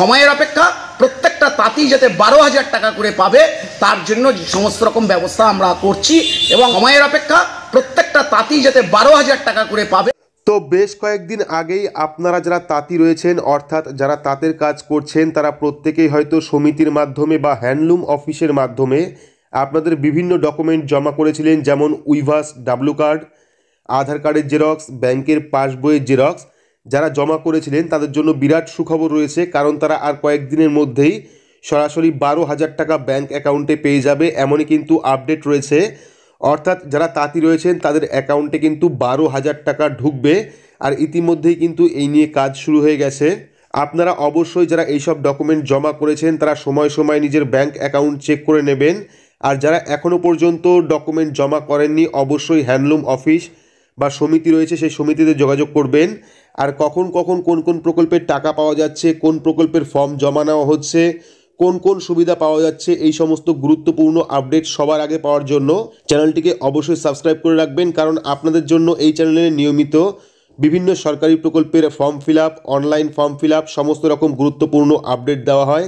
সময়ের অপেক্ষা প্রত্যেকটা তাঁতি যাতে বারো হাজার টাকা করে পাবে তার জন্য সমস্ত রকম ব্যবস্থা আমরা করছি এবং সময়ের অপেক্ষা প্রত্যেকটা তাঁতি যাতে বারো হাজার টাকা করে পাবে তো বেশ কয়েকদিন আগেই আপনারা যারা তাঁতি রয়েছেন অর্থাৎ যারা তাঁতের কাজ করছেন তারা প্রত্যেকেই হয়তো সমিতির মাধ্যমে বা হ্যান্ডলুম অফিসের মাধ্যমে আপনাদের বিভিন্ন ডকুমেন্ট জমা করেছিলেন যেমন উইভাস ডাব্লু কার্ড আধার কার্ডের জেরক্স ব্যাংকের পাসবইয়ের জেরক্স যারা জমা করেছিলেন তাদের জন্য বিরাট সুখবর রয়েছে কারণ তারা আর কয়েকদিনের মধ্যেই সরাসরি বারো হাজার টাকা ব্যাঙ্ক অ্যাকাউন্টে পেয়ে যাবে এমনই কিন্তু আপডেট রয়েছে অর্থাৎ যারা তাঁতি রয়েছেন তাদের অ্যাকাউন্টে কিন্তু বারো হাজার টাকা ঢুকবে আর ইতিমধ্যেই কিন্তু এই নিয়ে কাজ শুরু হয়ে গেছে আপনারা অবশ্যই যারা এইসব ডকুমেন্ট জমা করেছেন তারা সময় সময় নিজের ব্যাঙ্ক অ্যাকাউন্ট চেক করে নেবেন আর যারা এখনও পর্যন্ত ডকুমেন্ট জমা করেননি অবশ্যই হ্যান্ডলুম অফিস বা সমিতি রয়েছে সেই সমিতিতে যোগাযোগ করবেন আর কখন কখন কোন কোন প্রকল্পের টাকা পাওয়া যাচ্ছে কোন প্রকল্পের ফর্ম জমা নেওয়া হচ্ছে কোন কোন সুবিধা পাওয়া যাচ্ছে এই সমস্ত গুরুত্বপূর্ণ আপডেট সবার আগে পাওয়ার জন্য চ্যানেলটিকে অবশ্যই সাবস্ক্রাইব করে রাখবেন কারণ আপনাদের জন্য এই চ্যানেলে নিয়মিত বিভিন্ন সরকারি প্রকল্পের form fill online form fill সমস্ত রকম গুরুত্বপূর্ণ আপডেট দেওয়া হয়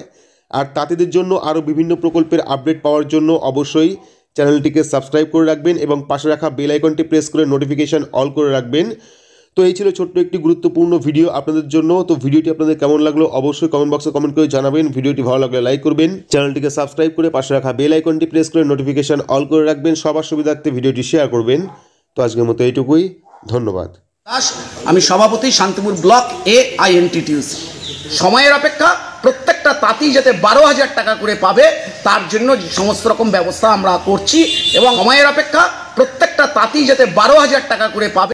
আর তাঁতিদের জন্য আরও বিভিন্ন প্রকল্পের আপডেট পাওয়ার জন্য অবশ্যই চ্যানেলটিকে সাবস্ক্রাইব করে রাখবেন এবং পাশে রাখা বেল আইকনটি প্রেস করে নোটিফিকেশান অল করে রাখবেন তো এই ছিল ছোট্ট একটি গুরুত্বপূর্ণ ভিডিও আপনাদের জন্য তো ভিডিওটি আপনাদের কেমন লাগলো অবশ্যই কমেন্ট বক্সে কমেন্ট করে জানাবেন ভিডিওটি ভালো লাগলে লাইক করবেন চ্যানেলটিকে সাবস্ক্রাইব করে পাশে রাখা বেল আইকনটি প্রেস করে নোটিফিকেশন অল করে রাখবেন সবার সুবিধার্থে ভিডিওটি শেয়ার করবেন তো আজকের মতো এইটুকুই ধন্যবাদ আমি সভাপতি শান্তিপুর ব্লক এ আইএনটিটিউসি সময়ের অপেক্ষা প্রত্যেকটা তাঁতি যাতে বারো হাজার টাকা করে পাবে তার জন্য সমস্ত রকম ব্যবস্থা আমরা করছি এবং সময়ের অপেক্ষা প্রত্যেকটা তাঁতি যাতে বারো হাজার টাকা করে পাবে